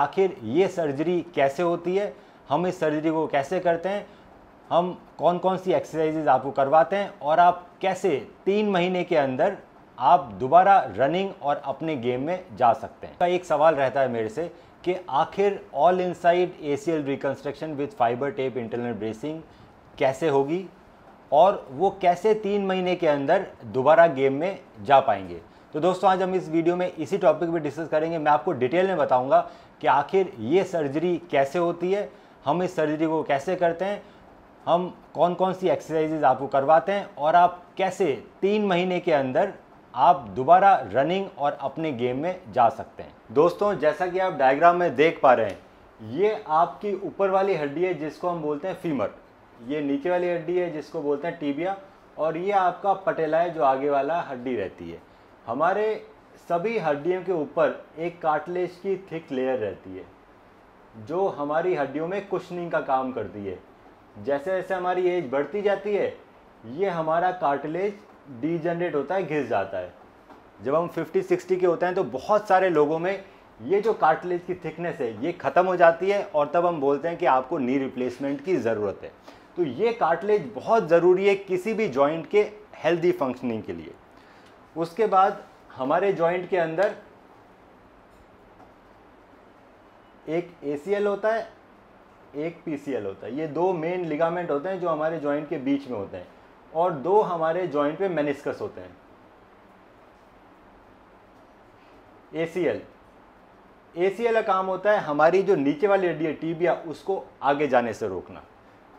आखिर ये सर्जरी कैसे होती है हम इस सर्जरी को कैसे करते हैं हम कौन कौन सी एक्सरसाइजेज आपको करवाते हैं और आप कैसे तीन महीने के अंदर आप दोबारा रनिंग और अपने गेम में जा सकते हैं एक सवाल रहता है मेरे से कि आखिर all inside ACL reconstruction with fibre tape internal bracing कैसे होगी और वो कैसे तीन महीने के अंदर दोबारा गेम में जा पाएंगे तो दोस्तों आज हम इस वीडियो में इसी टॉपिक पे डिस्कस करेंगे मैं आपको डिटेल में बताऊंगा कि आखिर ये सर्जरी कैसे होती है हम इस सर्जरी को कैसे करते हैं हम कौन कौन सी एक्सरसाइजेज आपको करवाते हैं और आप कैसे तीन महीने के अंदर आप दोबारा रनिंग और अपने गेम में जा सकते हैं दोस्तों जैसा कि आप डायग्राम में देख पा रहे हैं ये आपकी ऊपर वाली हड्डी है जिसको हम बोलते हैं फीमर ये नीचे वाली हड्डी है जिसको बोलते हैं टीबिया और ये आपका पटेला है जो आगे वाला हड्डी रहती है हमारे सभी हड्डियों के ऊपर एक काटलेज की थिक लेयर रहती है जो हमारी हड्डियों में कुशनिंग का काम करती है जैसे जैसे हमारी एज बढ़ती जाती है ये हमारा काटलेज डीजनरेट होता है घिस जाता है जब हम 50 60 के होते हैं तो बहुत सारे लोगों में ये जो काटलेज की थिकनेस है ये ख़त्म हो जाती है और तब हम बोलते हैं कि आपको नी रिप्लेसमेंट की ज़रूरत है तो ये काटलेज बहुत ज़रूरी है किसी भी जॉइंट के हेल्दी फंक्शनिंग के लिए उसके बाद हमारे जॉइंट के अंदर एक ए होता है एक पी होता है ये दो मेन लिगामेंट होते हैं जो हमारे जॉइंट के बीच में होते हैं और दो हमारे जॉइंट पे मेनिस्कस होते हैं ए C L A C L का काम होता है हमारी जो नीचे वाली हड्डी है टीबिया उसको आगे जाने से रोकना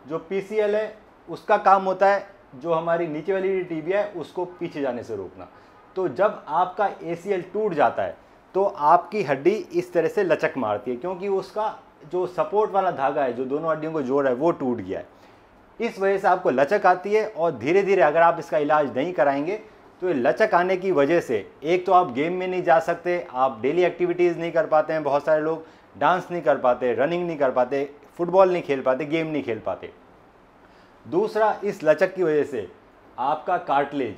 जो पी सी एल है उसका काम होता है जो हमारी नीचे वाली टीबिया है उसको पीछे जाने से रोकना तो जब आपका ए टूट जाता है तो आपकी हड्डी इस तरह से लचक मारती है क्योंकि उसका जो सपोर्ट वाला धागा है जो दोनों हड्डियों को जोड़ है वो टूट गया है इस वजह से आपको लचक आती है और धीरे धीरे अगर आप इसका इलाज नहीं कराएंगे तो ये लचक आने की वजह से एक तो आप गेम में नहीं जा सकते आप डेली एक्टिविटीज़ नहीं कर पाते हैं बहुत सारे लोग डांस नहीं कर पाते रनिंग नहीं कर पाते फुटबॉल नहीं खेल पाते गेम नहीं खेल पाते दूसरा इस लचक की वजह से आपका कार्टलेज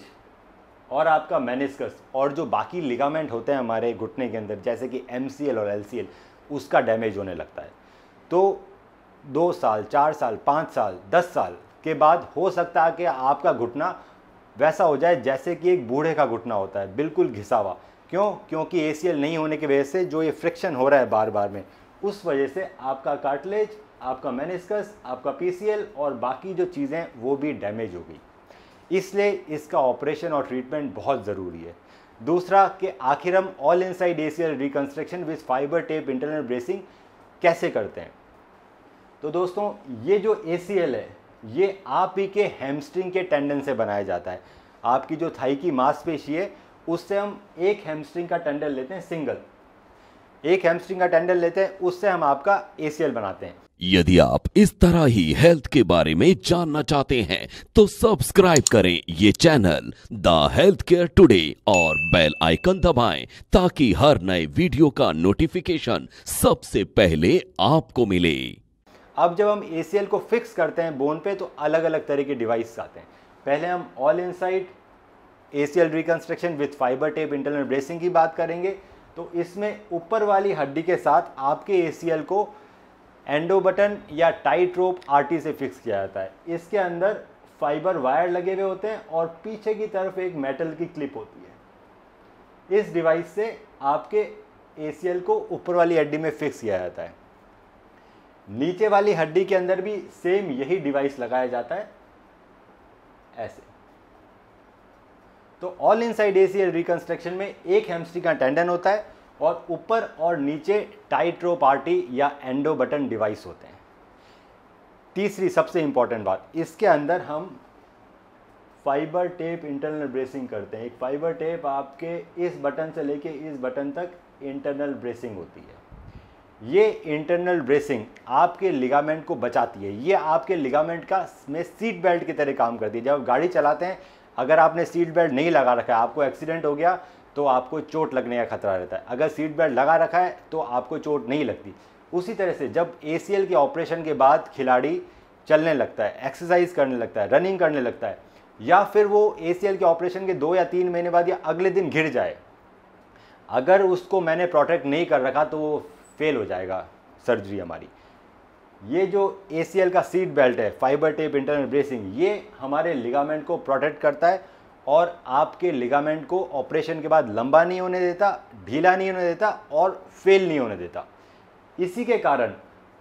और आपका मैनेस्कस और जो बाकी लिगामेंट होते हैं हमारे घुटने के अंदर जैसे कि एम और एल उसका डैमेज होने लगता है तो दो साल चार साल पाँच साल दस साल के बाद हो सकता है कि आपका घुटना वैसा हो जाए जैसे कि एक बूढ़े का घुटना होता है बिल्कुल घिसावा क्यों क्योंकि ए नहीं होने की वजह से जो ये फ्रिक्शन हो रहा है बार बार में उस वजह से आपका कार्टलेज आपका मैनेस्कस आपका पी और बाकी जो चीज़ें वो भी डैमेज हो गई इसलिए इसका ऑपरेशन और ट्रीटमेंट बहुत ज़रूरी है दूसरा कि आखिर हम all inside L reconstruction with fibre tape internal bracing कैसे करते हैं तो दोस्तों ये जो एल है ये आप ही के हेमस्ट्रिंग के टेंडन से बनाया जाता है आपकी जो थाई की मांसपेशी है उससे हम एक हेमस्ट्रिंग का टेंडन लेते हैं सिंगल एक हेमस्ट्रिंग का टेंडन लेते हैं उससे हम आपका एसीएल बनाते हैं यदि आप इस तरह ही हेल्थ के बारे में जानना चाहते हैं तो सब्सक्राइब करें ये channel the health care today और बेल आइकन दबाएं ताकि हर नए वीडियो का नोटिफिकेशन सबसे पहले आपको मिले अब जब हम एसीएल को फिक्स करते हैं बोन पे तो अलग अलग तरह के डिवाइस आते हैं पहले हम all inside ACL reconstruction with fibre tape internal bracing की बात करेंगे तो इसमें ऊपर वाली हड्डी के साथ आपके ए को एंडो बटन या टाइट रोप आरटी से फिक्स किया जाता है इसके अंदर फाइबर वायर लगे हुए होते हैं और पीछे की तरफ एक मेटल की क्लिप होती है इस डिवाइस से आपके ए को ऊपर वाली हड्डी में फिक्स किया जाता है नीचे वाली हड्डी के अंदर भी सेम यही डिवाइस लगाया जाता है ऐसे तो ऑल इनसाइड एसीएल रिकंस्ट्रक्शन में एक हेमस्ट्री का टेंडन होता है और ऊपर और नीचे टाइट्रो पार्टी या एंडो बटन डिवाइस होते हैं तीसरी सबसे इंपॉर्टेंट बात इसके अंदर हम फाइबर टेप इंटरनल ब्रेसिंग करते हैं एक फाइबर टेप आपके इस बटन से लेके इस बटन तक इंटरनल ब्रेसिंग होती है ये इंटरनल ब्रेसिंग आपके लिगामेंट को बचाती है ये आपके लिगामेंट का में सीट बेल्ट की तरह काम करती है जब गाड़ी चलाते हैं अगर आपने सीट बेल्ट नहीं लगा रखा है आपको एक्सीडेंट हो गया तो आपको चोट लगने का खतरा रहता है अगर सीट बेल्ट लगा रखा है तो आपको चोट नहीं लगती उसी तरह से जब ए के ऑपरेशन के बाद खिलाड़ी चलने लगता है एक्सरसाइज करने लगता है रनिंग करने लगता है या फिर वो ए के ऑपरेशन के दो या तीन महीने बाद या अगले दिन घिर जाए अगर उसको मैंने प्रोटेक्ट नहीं कर रखा तो वो फेल हो जाएगा सर्जरी हमारी ये जो ए का सीट बेल्ट है फाइबर टेप इंटरनल ब्रेसिंग ये हमारे लिगामेंट को प्रोटेक्ट करता है और आपके लिगामेंट को ऑपरेशन के बाद लंबा नहीं होने देता ढीला नहीं होने देता और फेल नहीं होने देता इसी के कारण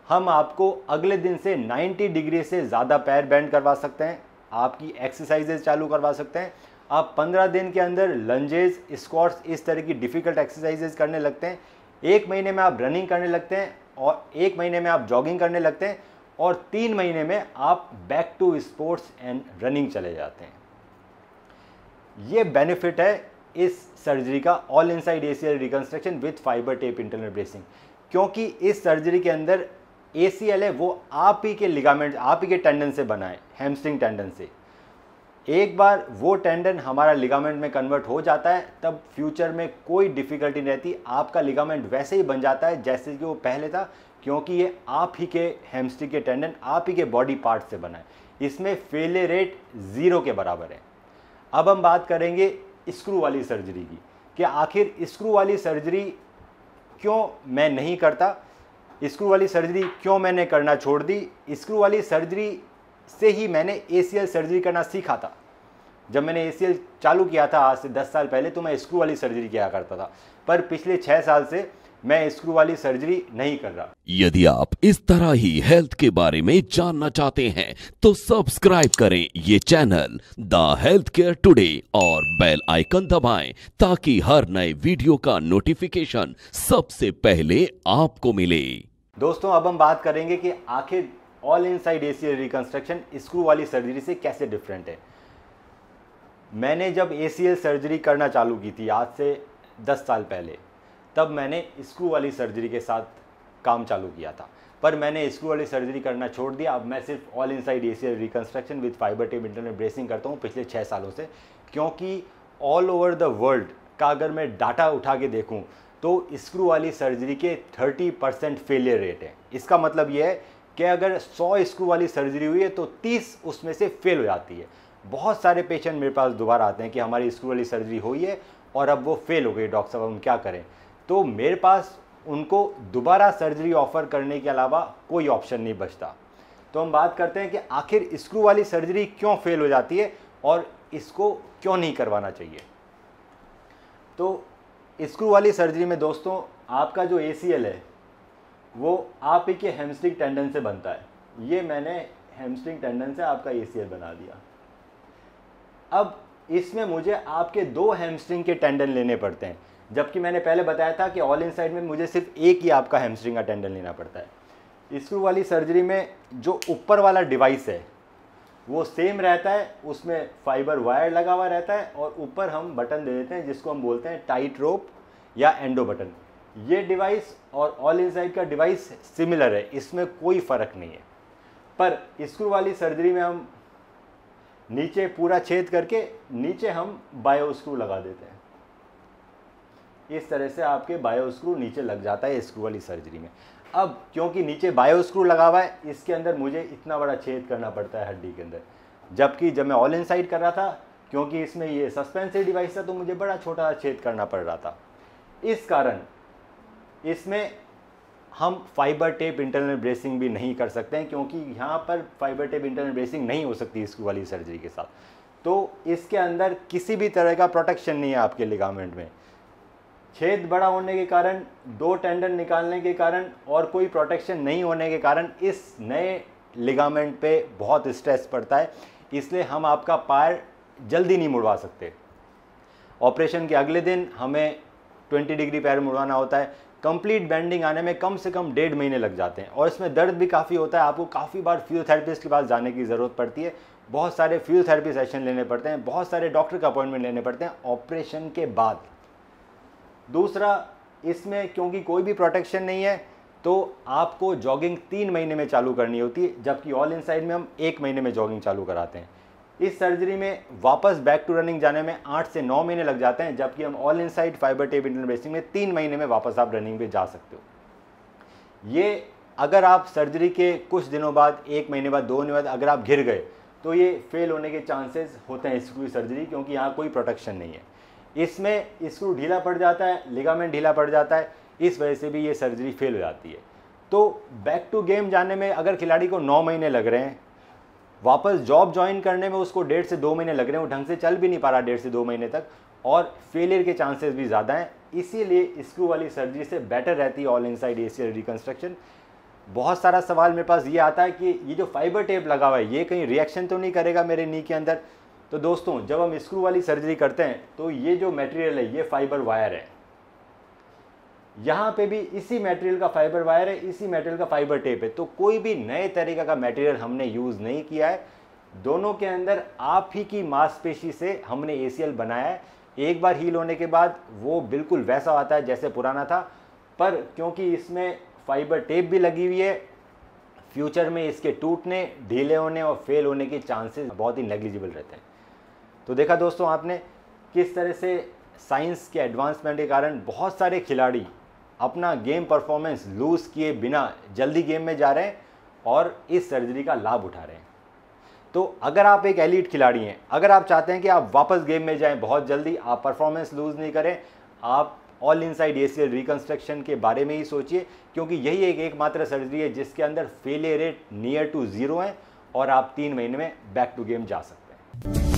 हम आपको अगले दिन से 90 डिग्री से ज़्यादा पैर बैंड करवा सकते हैं आपकी एक्सरसाइजेज चालू करवा सकते हैं आप 15 दिन के अंदर लंजेज स्कॉट्स इस तरह की डिफ़िकल्ट एक्सरसाइजेज करने लगते हैं एक महीने में आप रनिंग करने लगते हैं और एक महीने में आप जॉगिंग करने लगते हैं और तीन महीने में आप back to sports and running चले जाते हैं ये बेनिफिट है इस सर्जरी का all inside ACL reconstruction with fibre tape internal bracing क्योंकि इस सर्जरी के अंदर एसीएल है वो आप ही के लिगामेंट आप ही के टेंडन से बना है हेमस्ट्रिंग टेंडन से एक बार वो टेंडन हमारा लिगामेंट में कन्वर्ट हो जाता है तब फ्यूचर में कोई डिफ़िकल्टी नहीं रहती आपका लिगामेंट वैसे ही बन जाता है जैसे कि वो पहले था क्योंकि ये आप ही के हेमस्टिक के टेंडन आप ही के बॉडी पार्ट से बना है इसमें फेलियर रेट ज़ीरो के बराबर है अब हम बात करेंगे स्क्रू वाली सर्जरी की कि आखिर स्क्रू वाली सर्जरी क्यों मैं नहीं करता स्क्रू वाली सर्जरी क्यों मैंने करना छोड़ दी स्क्रू वाली सर्जरी से ही मैंने ए सर्जरी करना सीखा था जब मैंने ए चालू किया था आज से दस साल पहले तो मैं स्क्रू वाली सर्जरी किया करता था पर पिछले छः साल से मैं स्क्रू वाली सर्जरी नहीं कर रहा यदि आप इस तरह ही हेल्थ के बारे में जानना चाहते हैं तो सब्सक्राइब करें ये channel the health care today और बेल आइकन दबाएं ताकि हर नए वीडियो का नोटिफिकेशन सबसे पहले आपको मिले दोस्तों अब हम बात करेंगे कि आखिर all inside ACL reconstruction screw वाली सर्जरी से कैसे डिफरेंट है मैंने जब ए सर्जरी करना चालू की थी आज से दस साल पहले तब मैंने स्क्रू वाली सर्जरी के साथ काम चालू किया था पर मैंने स्क्रू वाली सर्जरी करना छोड़ दिया अब मैं सिर्फ all C L reconstruction with fibre tape internal bracing करता हूँ पिछले छः सालों से क्योंकि ऑल ओवर द वर्ल्ड का अगर मैं डाटा उठा के देखूँ तो स्क्रू वाली सर्जरी के 30 परसेंट फेलियर रेट है इसका मतलब यह है कि अगर 100 स्क्रू वाली सर्जरी हुई है तो 30 उसमें से फेल हो जाती है बहुत सारे पेशेंट मेरे पास दोबारा आते हैं कि हमारी स्क्रू वाली सर्जरी हुई है और अब वो फेल हो गई डॉक्टर साहब हम क्या करें तो मेरे पास उनको दोबारा सर्जरी ऑफर करने के अलावा कोई ऑप्शन नहीं बचता तो हम बात करते हैं कि आखिर स्क्रू वाली सर्जरी क्यों फेल हो जाती है और इसको क्यों नहीं करवाना चाहिए तो स्क्रू वाली सर्जरी में दोस्तों आपका जो ए है वो आप ही के हेमस्ट्रिंग टेंडन से बनता है ये मैंने हेमस्ट्रिंग टेंडन से आपका ए बना दिया अब इसमें मुझे आपके दो हेमस्ट्रिंग के टेंडन लेने पड़ते हैं जबकि मैंने पहले बताया था कि ऑल इन साइड में मुझे सिर्फ एक ही आपका हेमस्ट्रिंग का टेंडन लेना पड़ता है स्क्रू वाली सर्जरी में जो ऊपर वाला डिवाइस है वो सेम रहता है उसमें फाइबर वायर लगा हुआ रहता है और ऊपर हम बटन दे देते हैं जिसको हम बोलते हैं टाइट रोप या एंडो बटन ये डिवाइस और ऑल इनसाइड का डिवाइस सिमिलर है इसमें कोई फ़र्क नहीं है पर स्क्रू वाली सर्जरी में हम नीचे पूरा छेद करके नीचे हम बायो स्क्रू लगा देते हैं इस तरह से आपके बायो स्क्रू नीचे लग जाता है स्क्रू वाली सर्जरी में अब क्योंकि नीचे बायो स्क्रू लगा हुआ है इसके अंदर मुझे इतना बड़ा छेद करना पड़ता है हड्डी के अंदर जबकि जब मैं ऑल इनसाइड कर रहा था क्योंकि इसमें ये सस्पेंसिव डिवाइस था तो मुझे बड़ा छोटा छेद करना पड़ रहा था इस कारण इसमें हम फाइबर टेप इंटरनल ब्रेसिंग भी नहीं कर सकते हैं क्योंकि यहाँ पर फाइबर टेप इंटरनल ब्रेसिंग नहीं हो सकती इस वाली सर्जरी के साथ तो इसके अंदर किसी भी तरह का प्रोटेक्शन नहीं है आपके लिगामेंट में छेद बड़ा होने के कारण दो टेंडन निकालने के कारण और कोई प्रोटेक्शन नहीं होने के कारण इस नए लिगामेंट पे बहुत स्ट्रेस पड़ता है इसलिए हम आपका पायर जल्दी नहीं मुड़वा सकते ऑपरेशन के अगले दिन हमें 20 डिग्री पैर मुड़वाना होता है कंप्लीट बैंडिंग आने में कम से कम डेढ़ महीने लग जाते हैं और इसमें दर्द भी काफ़ी होता है आपको काफ़ी बार फिजियोथेरेपिस्ट के पास जाने की ज़रूरत पड़ती है बहुत सारे फिजियोथेरेपी सेशन लेने पड़ते हैं बहुत सारे डॉक्टर का अपॉइंटमेंट लेने पड़ते हैं ऑपरेशन के बाद दूसरा इसमें क्योंकि कोई भी प्रोटेक्शन नहीं है तो आपको जॉगिंग तीन महीने में चालू करनी होती है जबकि ऑल इन साइड में हम एक महीने में जॉगिंग चालू कराते हैं इस सर्जरी में वापस बैक टू रनिंग जाने में आठ से नौ महीने लग जाते हैं जबकि हम all inside fibre tape internal bracing में तीन महीने में वापस आप रनिंग पे जा सकते हो ये अगर आप सर्जरी के कुछ दिनों बाद एक महीने बाद दो महीने बाद अगर आप घिर गए तो ये फेल होने के चांसेस होते हैं स्क्रू सर्जरी क्योंकि यहाँ कोई प्रोटेक्शन नहीं है इसमें स्क्रू ढीला पड़ जाता है लिगामेंट ढीला पड़ जाता है इस वजह से भी ये सर्जरी फेल हो जाती है तो बैक टू गेम जाने में अगर खिलाड़ी को नौ महीने लग रहे हैं वापस जॉब ज्वाइन करने में उसको डेढ़ से दो महीने लग रहे हैं वो ढंग से चल भी नहीं पा रहा डेढ़ से दो महीने तक और फेलियर के चांसेस भी ज़्यादा हैं इसीलिए स्क्रू वाली सर्जरी से बेटर रहती है ऑल इनसाइड एशियल रिकन्स्ट्रक्शन बहुत सारा सवाल मेरे पास ये आता है कि ये जो फाइबर टेप लगा हुआ है ये कहीं रिएक्शन तो नहीं करेगा मेरे नी के अंदर तो दोस्तों जब हम स्क्रू वाली सर्जरी करते हैं तो ये जो मटेरियल है ये फाइबर वायर है यहाँ पे भी इसी मटेरियल का फाइबर वायर है इसी मटेरियल का फाइबर टेप है तो कोई भी नए तरीके का मटेरियल हमने यूज़ नहीं किया है दोनों के अंदर आप ही की मांसपेशी से हमने ए बनाया है एक बार हील होने के बाद वो बिल्कुल वैसा आता है जैसे पुराना था पर क्योंकि इसमें फाइबर टेप भी लगी हुई है फ्यूचर में इसके टूटने ढीले होने और फेल होने के चांसेस बहुत ही नेग्लिजिबल रहते हैं तो देखा दोस्तों आपने किस तरह से साइंस के एडवांसमेंट के कारण बहुत सारे खिलाड़ी अपना गेम परफॉर्मेंस लूज़ किए बिना जल्दी गेम में जा रहे हैं और इस सर्जरी का लाभ उठा रहे हैं तो अगर आप एक एलिट खिलाड़ी हैं अगर आप चाहते हैं कि आप वापस गेम में जाएं बहुत जल्दी आप परफॉर्मेंस लूज़ नहीं करें आप ऑल इनसाइड एसीएल रिकन्स्ट्रक्शन के बारे में ही सोचिए क्योंकि यही एक एकमात्र सर्जरी है जिसके अंदर failure rate near to zero है और आप तीन महीने में बैक टू गेम जा सकते हैं